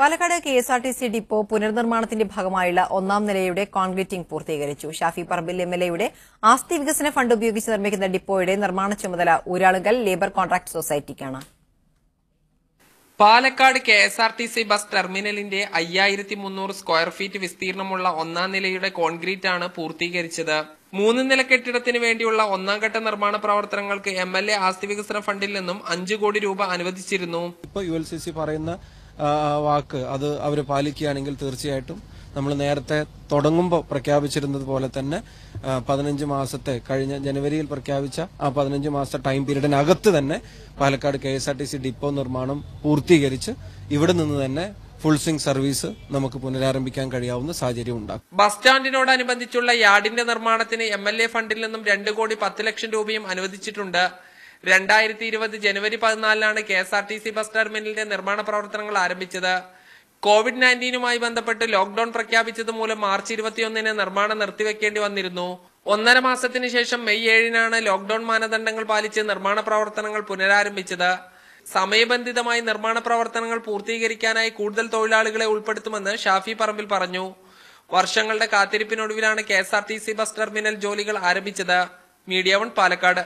Palakkad K S R T C depot പുനർനിർമ്മാണത്തിന്റെ ഭാഗമായുള്ള ഒന്നാം നിലയുടെ കോൺക്രീറ്റിംഗ് പൂർത്തീകരിച്ചു ഷാഫി പറമ്പിൽ എം എൽ എയുടെ ആസ്തി വികസന ഫണ്ട് ഉപയോഗിച്ച് നിർമ്മിക്കുന്ന ഡിപ്പോയുടെ നിർമ്മാണ ചുമതല ഊരാളുകൽ ലേബർ കോൺട്രാക്ട് സൊസൈറ്റിക്കാണ് Palakkad K S R T C bus ടെർമിനലിന്റെ അയ്യായിരത്തി മുന്നൂറ് സ്ക്വയർ ഫീറ്റ് വിസ്തീർണമുള്ള ഒന്നാം നിലയുടെ കോൺക്രീറ്റ് ആണ് പൂർത്തീകരിച്ചത് മൂന്ന് നില കെട്ടിടത്തിന് വേണ്ടിയുള്ള ഘട്ട നിർമ്മാണ പ്രവർത്തനങ്ങൾക്ക് എം എൽ എ ആസ്തി വികസന ഫണ്ടിൽ നിന്നും അഞ്ചു കോടി രൂപ അനുവദിച്ചിരുന്നു പറയുന്ന വാക്ക് അത് അവർ പാലിക്കുകയാണെങ്കിൽ തീർച്ചയായിട്ടും നമ്മൾ നേരത്തെ തുടങ്ങുമ്പോൾ പ്രഖ്യാപിച്ചിരുന്നത് പോലെ തന്നെ പതിനഞ്ച് മാസത്തെ കഴിഞ്ഞ ജനുവരിയിൽ പ്രഖ്യാപിച്ച ആ പതിനഞ്ച് മാസത്തെ ടൈം പീരീഡിനകത്ത് തന്നെ Palakkad K S R T C depot നിർമ്മാണം പൂർത്തീകരിച്ച് ഇവിടെ നിന്ന് തന്നെ ഫുൾ സിംഗ് സർവീസ് നമുക്ക് പുനരാരംഭിക്കാൻ കഴിയാവുന്ന സാഹചര്യം ഉണ്ടാകും ബസ് സ്റ്റാൻഡിനോടനുബന്ധിച്ചുള്ള യാർഡിന്റെ നിർമ്മാണത്തിന് എം ഫണ്ടിൽ നിന്നും രണ്ട് കോടി പത്ത് ലക്ഷം രൂപയും അനുവദിച്ചിട്ടുണ്ട് രണ്ടായിരത്തി ഇരുപത് ജനുവരി പതിനാലിനാണ് K S R T C bus ടെർമിനലിന്റെ നിർമ്മാണ പ്രവർത്തനങ്ങൾ ആരംഭിച്ചത് കോവിഡ് നയൻറ്റീനുമായി ബന്ധപ്പെട്ട് ലോക്ഡൌൺ പ്രഖ്യാപിച്ചത് മൂലം മാർച്ച് ഇരുപത്തിയൊന്നിന് നിർമ്മാണം നിർത്തിവെക്കേണ്ടി വന്നിരുന്നു ഒന്നര മാസത്തിന് ശേഷം മെയ് ഏഴിനാണ് ലോക്ഡൌൺ മാനദണ്ഡങ്ങൾ പാലിച്ച് നിർമ്മാണ പ്രവർത്തനങ്ങൾ പുനരാരംഭിച്ചത് സമയബന്ധിതമായി നിർമ്മാണ പ്രവർത്തനങ്ങൾ പൂർത്തീകരിക്കാനായി കൂടുതൽ തൊഴിലാളികളെ ഉൾപ്പെടുത്തുമെന്ന് ഷാഫി പറമ്പിൽ പറഞ്ഞു വർഷങ്ങളുടെ കാത്തിരിപ്പിനൊടുവിലാണ് K S R T C bus terminal ജോലികൾ ആരംഭിച്ചത് മീഡിയ വൺ പാലക്കാട്